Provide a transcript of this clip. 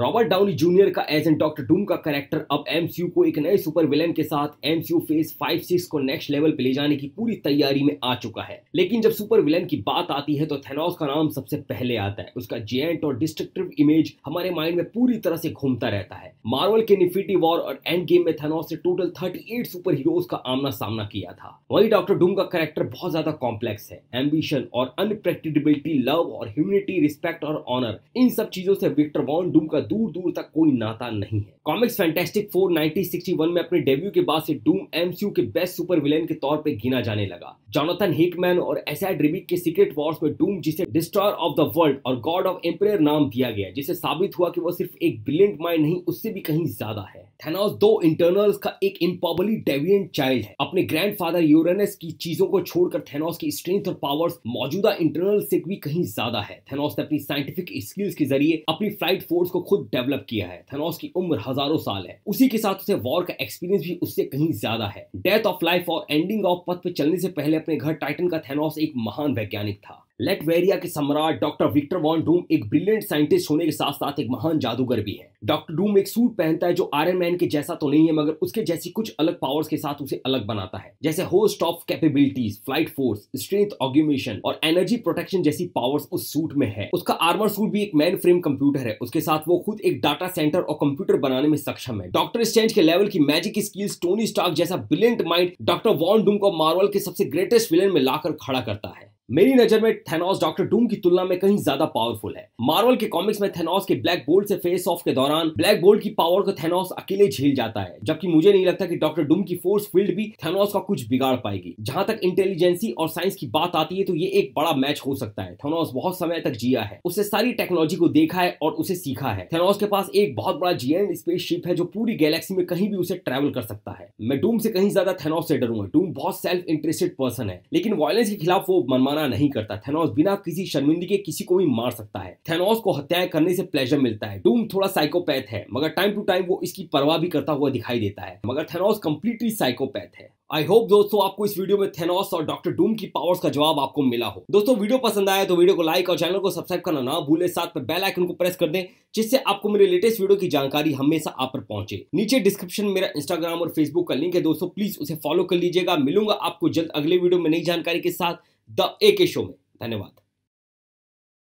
Robert Downey junior का agent Doctor Doom का कैरेक्टर अब एमसीयू को एक नए सुपर विलेन के साथ एमसीयू फेज फाइव सिक्स को नेक्स्ट लेवल पे ले जाने की पूरी तैयारी में आ चुका है लेकिन जब सुपर विलेन की बात आती है तो थेनोस का नाम सबसे पहले आता है उसका जेंट और डिस्ट्रक्टिव इमेज हमारे माइंड में पूरी तरह से घूमता रहता है मार्वल के निफिटी वॉर और एंड गेम में थेनोस ने total thirty eight superheroes का आमना सामना किया था वही डॉक्टर डूम का कैरेक्टर बहुत ज्यादा कॉम्प्लेक्स है एम्बिशन और अनप्रेक्टिबिलिटी लव और ह्यूमिनिटी रिस्पेक्ट और ऑनर इन सब चीजों से विक्टर वॉन डूम का दूर दूर तक कोई नाता नहीं है कॉमिक्स फैंटेस्टिक फोर नाइनटीन में अपने डेब्यू के बाद से डूम एमसीयू के बेस्ट सुपर विलेन के तौर पर गिना जाने लगा जॉनथन हिकमैन और एसएड रिबिक के सीक्रेट वॉर्स में डूम जिसे डिस्ट्रॉयर ऑफ द वर्ल्ड और गॉड ऑफ एम्प्रेयर नाम दिया गया जिसे साबित हुआ कि वो सिर्फ एक ब्रिलियंट माइंड नहीं उससे भी कहीं ज्यादा है थेनोस दो इंटरनल्स का एक इम्पॉबली डेवियंट चाइल्ड है अपने ग्रैंडफादर यूरेनस की चीजों को छोड़कर थेनोस की स्ट्रेंथ और पावर्स मौजूदा इंटरनल से भी कहीं ज्यादा है थेनोस ने अपनी साइंटिफिक स्किल्स के जरिए अपनी फ्लाइट फोर्स को खुद डेवलप किया है थनोस की उम्र हजारों साल है उसी के साथ उसे वॉर का एक्सपीरियंस भी उससे कहीं ज्यादा है डेथ ऑफ लाइफ और एंडिंग ऑफ पथ पर चलने से पहले अपने घर टाइटन का थेनोस एक महान वैज्ञानिक था लेटवेरिया के सम्राट डॉक्टर विक्टर वॉन डूम एक ब्रिलियंट साइंटिस्ट होने के साथ साथ एक महान जादूगर भी है डॉक्टर डूम एक सूट पहनता है जो आयरन मैन के जैसा तो नहीं है मगर उसके जैसी कुछ अलग पावर्स के साथ उसे अलग बनाता है जैसे host of capabilities flight force strength augmentation और एनर्जी प्रोटेक्शन जैसी पावर्स उस सूट में है उसका आर्मर सूट भी एक मैन फ्रेम कंप्यूटर है उसके साथ वो खुद एक डाटा सेंटर और कंप्यूटर बनाने में सक्षम है डॉक्टर स्टेंज के लेवल की मैजिक स्किल्स टोनी स्टॉक जैसा brilliant mind Doctor Von Doom को मार्वल के सबसे ग्रेटेस्ट विलन में लाकर खड़ा करता है मेरी नजर में थेनोस डॉक्टर डूम की तुलना में कहीं ज्यादा पावरफुल है मार्वल के कॉमिक्स में थेनोस के ब्लैक बोल्ट से फेस ऑफ के दौरान ब्लैक बोल्ट की पावर को थेनोस अकेले झेल जाता है जबकि मुझे नहीं लगता कि डॉक्टर डूम की फोर्स फील्ड भी थेनोस का कुछ बिगाड़ पाएगी जहां तक इंटेलिजेंसी और साइंस की बात आती है तो ये एक बड़ा मैच हो सकता है थेनोस बहुत समय तक जिया है उसने सारी टेक्नोलॉजी को देखा है और उसे सीखा है थेनोस के पास एक बहुत बड़ा जीएन स्पेस शिप है जो पूरी गैलेक्सी में कहीं भी उसे ट्रेवल कर सकता है मैं डूम से कहीं ज्यादा थेनोस से डरूंगा डूम बहुत सेल्फ इंटरेस्टेड पर्सन है लेकिन वायलेंस के खिलाफ वो मनमाना मना नहीं करता थेनोस बिना किसी शर्मिंदगी के किसी को भी मार सकता है थेनोस को हत्याएं करने से प्लेजर मिलता है डूम थोड़ा साइकोपैथ है मगर टाइम टू टाइम वो इसकी परवाह भी करता हुआ दिखाई देता है मगर थेनोस कंप्लीटली साइकोपैथ है आई होप दोस्तों आपको इस वीडियो में थेनोस और डॉक्टर डूम की पावर्स का जवाब आपको मिला हो दोस्तों वीडियो पसंद आया तो वीडियो को लाइक और चैनल को सब्सक्राइब करना ना भूले साथ में बेल आइकन को प्रेस कर दें जिससे आपको मेरे लेटेस्ट वीडियो की जानकारी हमेशा आप पर पहुंचे नीचे डिस्क्रिप्शन मेरा इंस्टाग्राम और फेसबुक का लिंक है दोस्तों प्लीज उसे फॉलो कर लीजिएगा मिलूंगा आपको जल्द अगले वीडियो में नई जानकारी के साथ द एके के शो में धन्यवाद